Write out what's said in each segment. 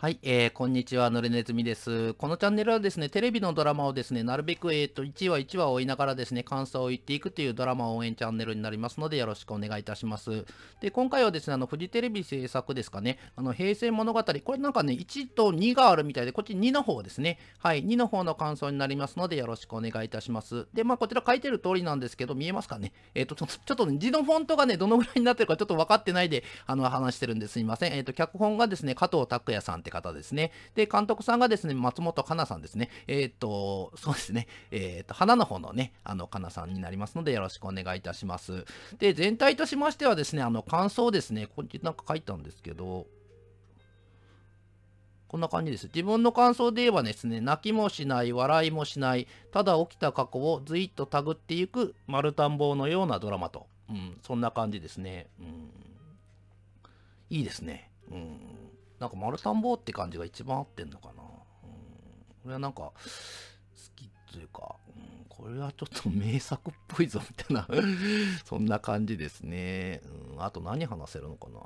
はい、えー、こんにちは、のれねずみです。このチャンネルはですね、テレビのドラマをですね、なるべく、えっ、ー、と、1話1話を追いながらですね、感想を言っていくというドラマ応援チャンネルになりますので、よろしくお願いいたします。で、今回はですね、あの、フジテレビ制作ですかね、あの、平成物語、これなんかね、1と2があるみたいで、こっち2の方ですね、はい、2の方の感想になりますので、よろしくお願いいたします。で、まあ、こちら書いてる通りなんですけど、見えますかねえっ、ー、と、ちょっと、ね、字のフォントがね、どのぐらいになってるかちょっと分かってないで、あの、話してるんですいません。えっ、ー、と、脚本がですね、加藤拓也さんってって方ですね。で、監督さんがですね、松本香奈さんですね。えっ、と、そうですね。えっ、と、花の方のね、あの、香奈さんになりますので、よろしくお願いいたします。で、全体としましてはですね、あの、感想ですね、こっちなんか書いたんですけど、こんな感じです。自分の感想で言えばですね、泣きもしない、笑いもしない、ただ起きた過去をずいっと手繰っていく丸田んぼのようなドラマと、うん、そんな感じですね。うん、いいですね。うんなんか丸田んぼって感じが一番合ってんのかな。うん。これはなんか、好きっていうか、うん、これはちょっと名作っぽいぞ、みたいな そんな感じですね。うん、あと何話せるのかな。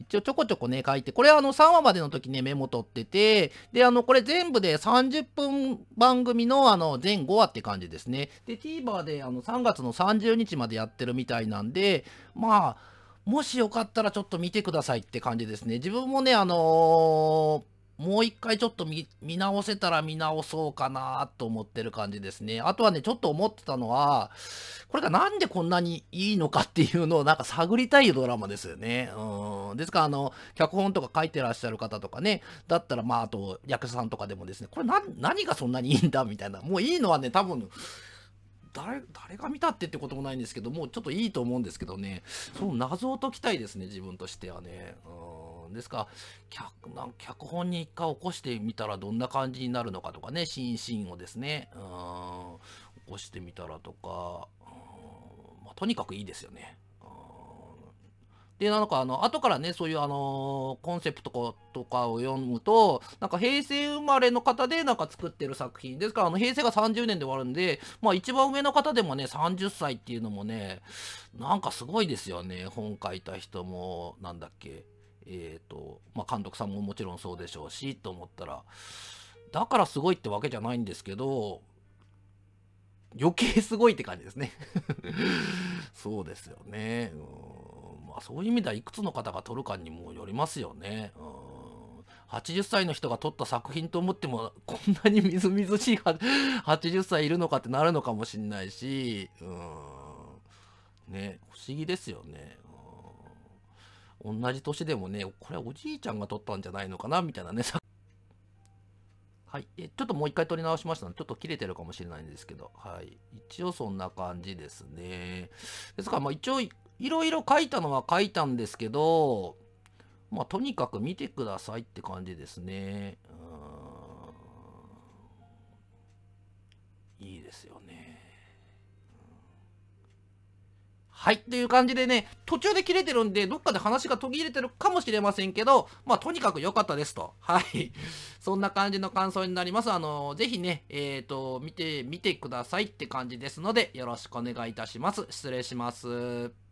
一応ちょこちょこね、書いて、これあの3話までの時ね、メモ取ってて、で、あの、これ全部で30分番組のあの、全5話って感じですね。で、TVer であの、3月の30日までやってるみたいなんで、まあ、もしよかったらちょっと見てくださいって感じですね。自分もね、あのー、もう一回ちょっと見直せたら見直そうかなと思ってる感じですね。あとはね、ちょっと思ってたのは、これがなんでこんなにいいのかっていうのをなんか探りたいドラマですよね。うん。ですから、あの、脚本とか書いてらっしゃる方とかね、だったら、まあ、あと、役者さんとかでもですね、これ何がそんなにいいんだみたいな、もういいのはね、多分、誰、誰が見たってってこともないんですけど、もうちょっといいと思うんですけどね、その謎を解きたいですね、自分としてはね。うん。ですから、脚、なん脚本に一回起こしてみたらどんな感じになるのかとかね、心身シーンをですね、うん、起こしてみたらとか、うん、まあ、とにかくいいですよね。で、なんかあの、後からね、そういうあのー、コンセプトとかを読むと、なんか平成生まれの方でなんか作ってる作品。ですから、あの、平成が30年で終わるんで、まあ一番上の方でもね、30歳っていうのもね、なんかすごいですよね。本書いた人も、なんだっけ。えっ、ー、と、まあ監督さんももちろんそうでしょうし、と思ったら、だからすごいってわけじゃないんですけど、余計すごいって感じですね そうですよね。うんまあそういう意味ではいくつの方が撮るかにもよりますよね。うん。80歳の人が撮った作品と思っても、こんなにみずみずしい80 歳いるのかってなるのかもしんないし、うん。ね、不思議ですよね。うん、同じ年でもね、これはおじいちゃんが撮ったんじゃないのかなみたいなね、はい、えちょっともう一回撮り直しましたので、ちょっと切れてるかもしれないんですけど、はい、一応そんな感じですね。ですから、まあ、一応いろいろ書いたのは書いたんですけど、まあ、とにかく見てくださいって感じですね。いいですよね。はい。という感じでね、途中で切れてるんで、どっかで話が途切れてるかもしれませんけど、まあ、とにかく良かったですと。はい。そんな感じの感想になります。あの、ぜひね、えっ、ー、と、見て、見てくださいって感じですので、よろしくお願いいたします。失礼します。